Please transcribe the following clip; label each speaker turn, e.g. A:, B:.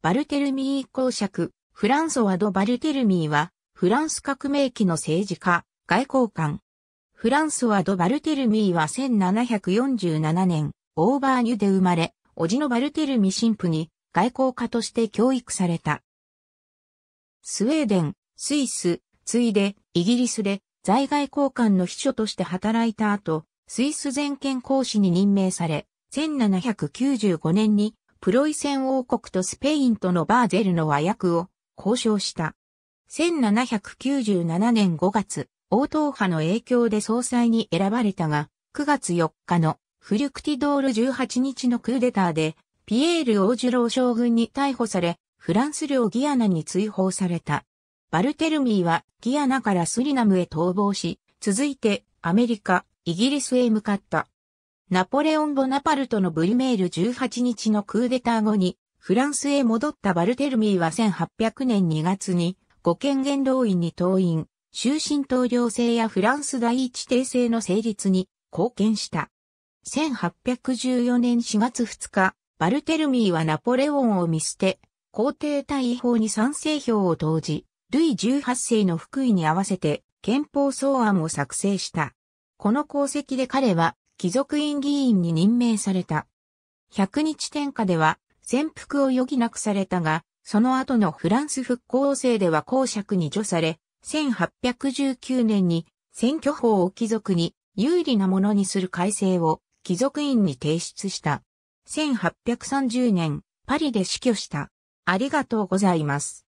A: バルテルミー公爵、フランソワド・バルテルミーは、フランス革命期の政治家、外交官。フランソワド・バルテルミーは1747年、オーバーニュで生まれ、叔父のバルテルミ神父に外交家として教育された。スウェーデン、スイス、ついで、イギリスで在外交官の秘書として働いた後、スイス全権公使に任命され、1795年にプロイセン王国とスペインとのバーゼルの和訳を交渉した。1797年5月、王党派の影響で総裁に選ばれたが、9月4日のフリュクティドール18日のクーデターで、ピエール王次郎将軍に逮捕され、フランス領ギアナに追放された。バルテルミーはギアナからスリナムへ逃亡し、続いてアメリカ、イギリスへ向かった。ナポレオン・ボナパルトのブリメール18日のクーデター後に、フランスへ戻ったバルテルミーは1800年2月に、五権元老院に党員、終身統領制やフランス第一帝制の成立に貢献した。1814年4月2日、バルテルミーはナポレオンを見捨て、皇帝大法に賛成票を投じ、ルイ18世の福井に合わせて憲法草案を作成した。この功績で彼は貴族院議員に任命された。百日天下では潜伏を余儀なくされたが、その後のフランス復興制では公爵に除され、1819年に選挙法を貴族に有利なものにする改正を貴族院に提出した。1830年、パリで死去した。ありがとうございます。